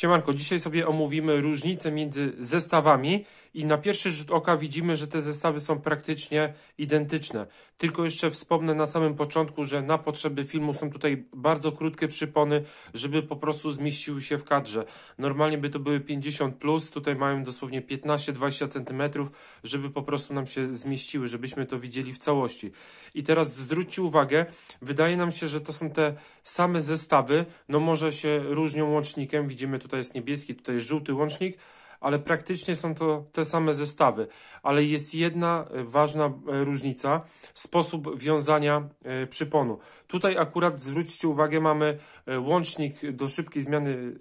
Siemanko, dzisiaj sobie omówimy różnice między zestawami i na pierwszy rzut oka widzimy, że te zestawy są praktycznie identyczne. Tylko jeszcze wspomnę na samym początku, że na potrzeby filmu są tutaj bardzo krótkie przypony, żeby po prostu zmieściły się w kadrze. Normalnie by to były 50+, plus, tutaj mają dosłownie 15-20 cm, żeby po prostu nam się zmieściły, żebyśmy to widzieli w całości. I teraz zwróćcie uwagę, wydaje nam się, że to są te same zestawy, no może się różnią łącznikiem, widzimy tutaj tutaj jest niebieski, tutaj jest żółty łącznik, ale praktycznie są to te same zestawy. Ale jest jedna e, ważna e, różnica, sposób wiązania e, przyponu. Tutaj akurat zwróćcie uwagę, mamy łącznik do szybkiej zmiany,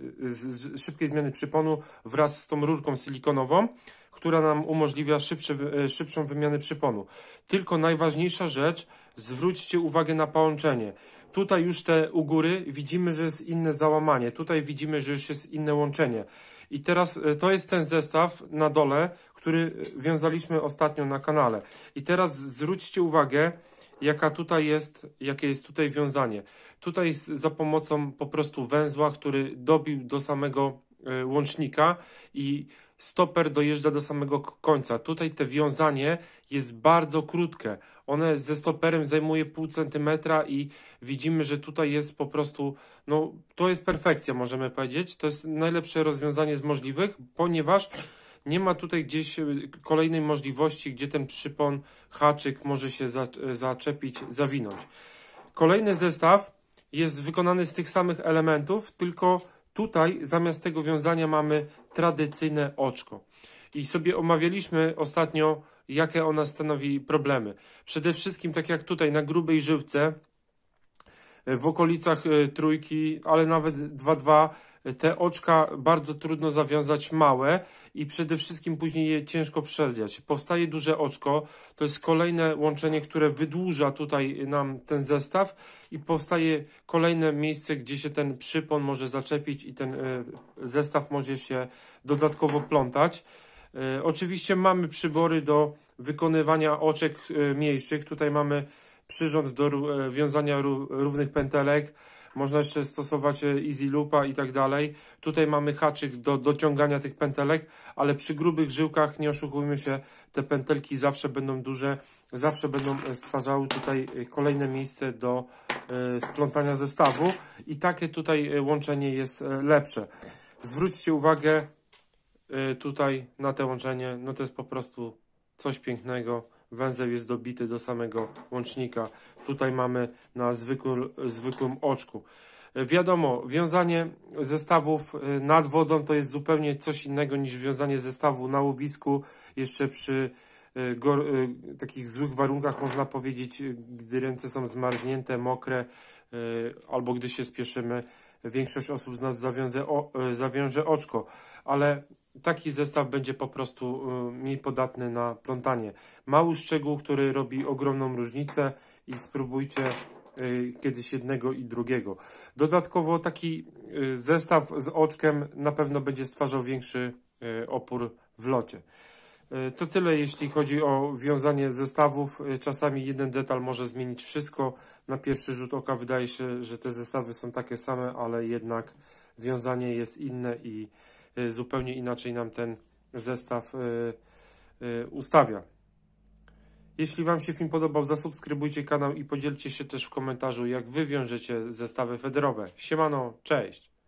szybkiej zmiany przyponu wraz z tą rurką silikonową, która nam umożliwia szybsze, szybszą wymianę przyponu. Tylko najważniejsza rzecz, zwróćcie uwagę na połączenie. Tutaj już te u góry widzimy, że jest inne załamanie. Tutaj widzimy, że już jest inne łączenie. I teraz e, to jest ten zestaw na dole, który e, wiązaliśmy ostatnio na kanale. I teraz zwróćcie uwagę, jaka tutaj jest, jakie jest tutaj wiązanie. Tutaj za pomocą po prostu węzła, który dobił do samego E, łącznika i stoper dojeżdża do samego końca. Tutaj te wiązanie jest bardzo krótkie. One ze stoperem zajmuje pół centymetra i widzimy, że tutaj jest po prostu, no to jest perfekcja możemy powiedzieć. To jest najlepsze rozwiązanie z możliwych, ponieważ nie ma tutaj gdzieś e, kolejnej możliwości, gdzie ten przypon, haczyk może się e, zaczepić, zawinąć. Kolejny zestaw jest wykonany z tych samych elementów, tylko Tutaj zamiast tego wiązania mamy tradycyjne oczko. I sobie omawialiśmy ostatnio, jakie ona stanowi problemy. Przede wszystkim, tak jak tutaj na grubej żywce, w okolicach e, trójki, ale nawet 2-2 te oczka bardzo trudno zawiązać małe i przede wszystkim później je ciężko przewiać. Powstaje duże oczko, to jest kolejne łączenie, które wydłuża tutaj nam ten zestaw i powstaje kolejne miejsce, gdzie się ten przypon może zaczepić i ten e, zestaw może się dodatkowo plątać. E, oczywiście mamy przybory do wykonywania oczek e, mniejszych. Tutaj mamy przyrząd do wiązania równych pętelek, można jeszcze stosować e, easy loopa i tak dalej. Tutaj mamy haczyk do dociągania tych pętelek, ale przy grubych żyłkach, nie oszukujmy się, te pętelki zawsze będą duże, zawsze będą e, stwarzały tutaj e, kolejne miejsce do splątania zestawu i takie tutaj łączenie jest lepsze. Zwróćcie uwagę tutaj na to łączenie, no to jest po prostu coś pięknego węzeł jest dobity do samego łącznika. Tutaj mamy na zwykły, zwykłym oczku. E, wiadomo, wiązanie zestawów e, nad wodą to jest zupełnie coś innego niż wiązanie zestawu na łowisku, jeszcze przy e, takich złych warunkach można powiedzieć, gdy ręce są zmarznięte, mokre albo gdy się spieszymy, większość osób z nas zawiąże, o, e, zawiąże oczko, ale taki zestaw będzie po prostu e, mniej podatny na plątanie. Mały szczegół, który robi ogromną różnicę i spróbujcie e, kiedyś jednego i drugiego. Dodatkowo taki zestaw z oczkiem na pewno będzie stwarzał większy opór w locie. E, to tyle jeśli chodzi o wiązanie zestawów. E, czasami jeden detal może zmienić wszystko. Na pierwszy rzut oka wydaje się, że te zestawy są takie same, ale jednak wiązanie jest inne i e, zupełnie inaczej nam ten zestaw ustawia. Jeśli Wam się film podobał, zasubskrybujcie kanał i podzielcie się też w komentarzu, jak Wy wiążecie zestawy federowe. Siemano, cześć!